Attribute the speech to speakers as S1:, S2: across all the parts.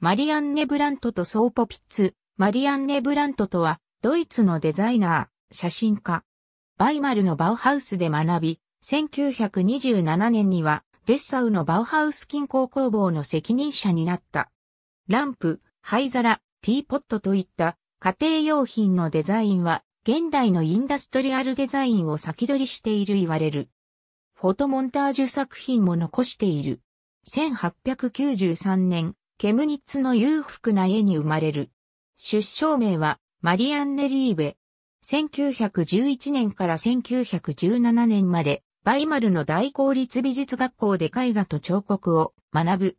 S1: マリアンネ・ブラントとソーポピッツ。マリアンネ・ブラントとは、ドイツのデザイナー、写真家。バイマルのバウハウスで学び、1927年には、デッサウのバウハウス近郊工房の責任者になった。ランプ、灰皿、ティーポットといった家庭用品のデザインは、現代のインダストリアルデザインを先取りしている言われる。フォトモンタージュ作品も残している。1893年、ケムニッツの裕福な家に生まれる。出生名はマリアンネ・リーベ。1911年から1917年までバイマルの大公立美術学校で絵画と彫刻を学ぶ。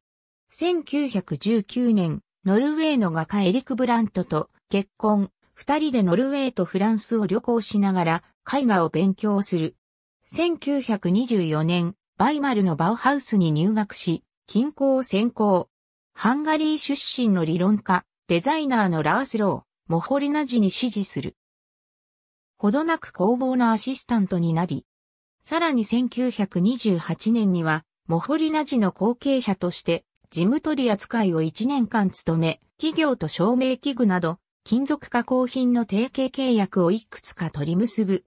S1: 1919年、ノルウェーの画家エリク・ブラントと結婚、二人でノルウェーとフランスを旅行しながら絵画を勉強する。1924年、バイマルのバウハウスに入学し、近郊を専攻。ハンガリー出身の理論家、デザイナーのラースロー、モホリナジに支持する。ほどなく工房のアシスタントになり、さらに1928年には、モホリナジの後継者として、事務取り扱いを1年間務め、企業と照明器具など、金属加工品の提携契約をいくつか取り結ぶ。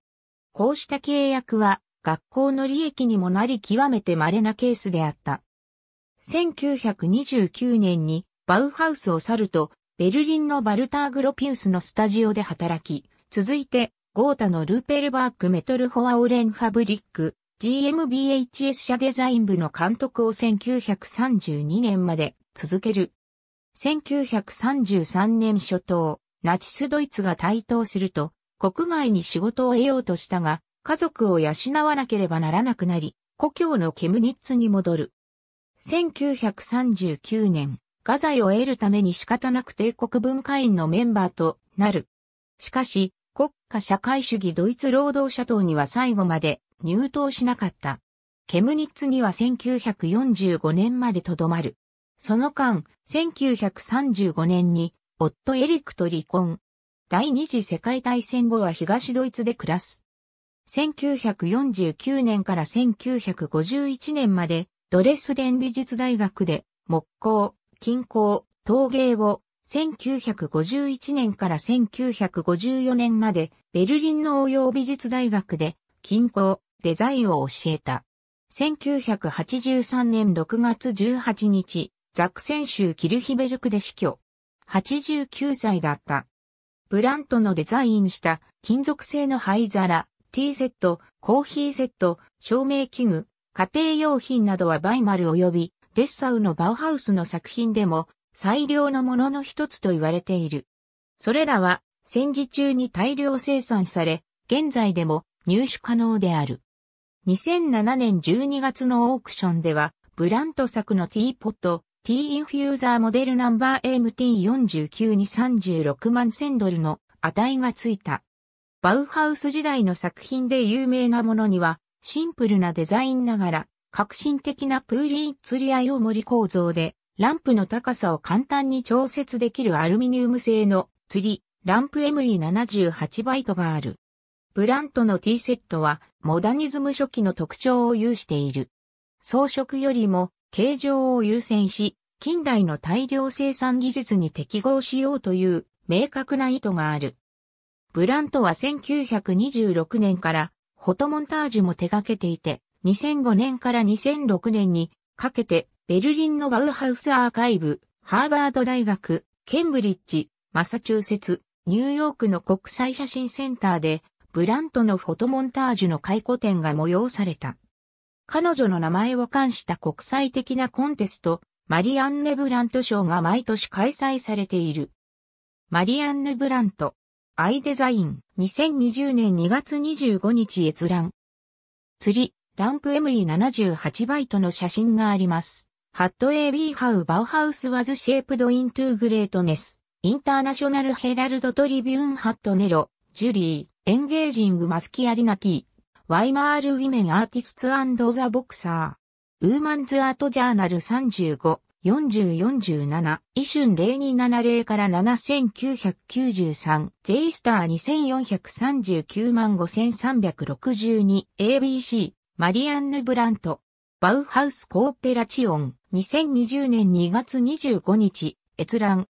S1: こうした契約は、学校の利益にもなり極めて稀なケースであった。1929年にバウハウスを去ると、ベルリンのバルターグロピウスのスタジオで働き、続いて、ゴータのルーペルバークメトルホアオレンファブリック、GMBHS 社デザイン部の監督を1932年まで続ける。1933年初頭、ナチスドイツが台頭すると、国外に仕事を得ようとしたが、家族を養わなければならなくなり、故郷のケムニッツに戻る。1939年、画材を得るために仕方なく帝国文化院のメンバーとなる。しかし、国家社会主義ドイツ労働者党には最後まで入党しなかった。ケムニッツには1945年までとどまる。その間、1935年に、夫エリックと離婚。第二次世界大戦後は東ドイツで暮らす。1949年から1951年まで、ドレスデン美術大学で木工、金工、陶芸を1951年から1954年までベルリンの応用美術大学で金工、デザインを教えた。1983年6月18日、ザクセン州キルヒベルクで死去。89歳だった。ブラントのデザインした金属製の灰皿、ティーセット、コーヒーセット、照明器具、家庭用品などはバイマル及びデッサウのバウハウスの作品でも最良のものの一つと言われている。それらは戦時中に大量生産され、現在でも入手可能である。2007年12月のオークションでは、ブラント作のティーポット、ティーインフューザーモデルナンバー MT49 に36万千ドルの値がついた。バウハウス時代の作品で有名なものには、シンプルなデザインながら、革新的なプーリー釣り合いを盛り構造で、ランプの高さを簡単に調節できるアルミニウム製の釣り、ランプエムリ78バイトがある。ブラントの T セットはモダニズム初期の特徴を有している。装飾よりも形状を優先し、近代の大量生産技術に適合しようという明確な意図がある。ブラントは1926年からフォトモンタージュも手掛けていて、2005年から2006年にかけてベルリンのバウハウスアーカイブ、ハーバード大学、ケンブリッジ、マサチューセッツ、ニューヨークの国際写真センターで、ブラントのフォトモンタージュの回顧展が催された。彼女の名前を冠した国際的なコンテスト、マリアンネ・ブラント賞が毎年開催されている。マリアンネ・ブラント、アイデザイン2020年2月25日閲覧。釣り、ランプエムリー78バイトの写真があります。ハット AB ハウバウハウスワズシェープドイントゥーグレートネス。インターナショナルヘラルドトリビューンハットネロ、ジュリー、エンゲージングマスキアリナティ、ワイマールウィメンアーティスツザボクサー。ウーマンズアートジャーナル35。4047、イシ0270から7993、J スター2439 5362、ABC、マリアンヌ・ブラント、バウハウス・コーペラチオン、2020年2月25日、閲覧。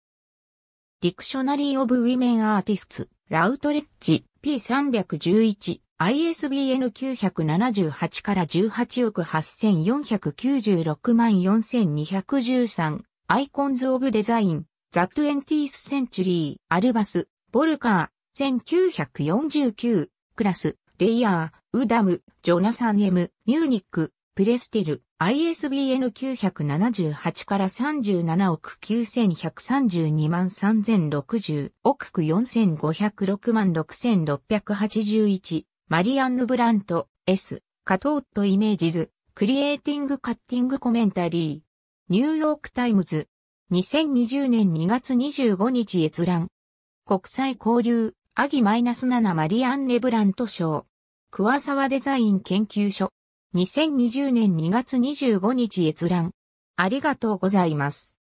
S1: ディクショナリー・オブ・ウィメン・アーティスツ、ラウトレッジ、P311。ISBN 978から18億8496万4213アイコンズ・オブ・デザイン、ザ・トゥエンティース・センチュリー、アルバス、ボルカー、1949、クラス、レイヤー、ウダム、ジョナサン・エム、ミューニック、プレステル、ISBN 978から37億9132万3060億4506万6681マリアンヌ・ブラント、S、カトーット・イメージズ、クリエイティング・カッティング・コメンタリー、ニューヨーク・タイムズ、2020年2月25日閲覧、国際交流、アギマイナス -7 マリアンネ・ブラント賞、桑沢デザイン研究所、2020年2月25日閲覧、ありがとうございます。